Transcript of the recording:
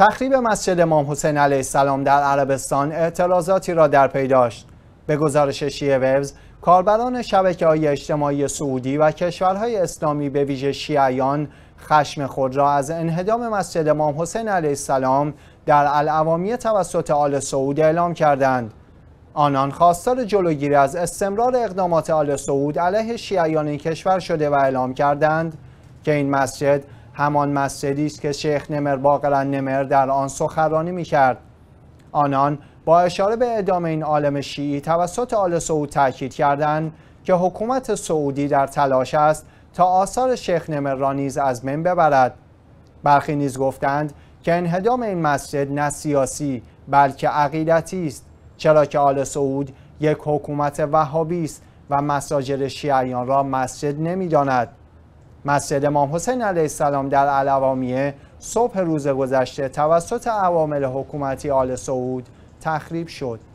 تخریب مسجد امام حسین علیه السلام در عربستان اعتراضاتی را در پی داشت به گزارش شیعه ووز کاربران شبکه های اجتماعی سعودی و کشورهای اسلامی به ویژه شیعیان خشم خود را از انهدام مسجد امام حسین علیه السلام در العوامیه توسط آل سعود اعلام کردند آنان خواستار جلوگیری از استمرار اقدامات آل سعود علیه شیعیان این کشور شده و اعلام کردند که این مسجد همان مسجدی است که شیخ نمر باقلن نمر در آن می کرد آنان با اشاره به ادامه این عالم شیعی توسط آل سعود تاکید کردند که حکومت سعودی در تلاش است تا آثار شیخ نمر را نیز از من ببرد برخی نیز گفتند که انهدام این مسجد نه سیاسی بلکه عقیدتی است چرا که آل سعود یک حکومت وهابی است و مساجد شیعیان را مسجد نمیداند مسجد امام حسین علیه السلام در علوامیه صبح روز گذشته توسط عوامل حکومتی آل سعود تخریب شد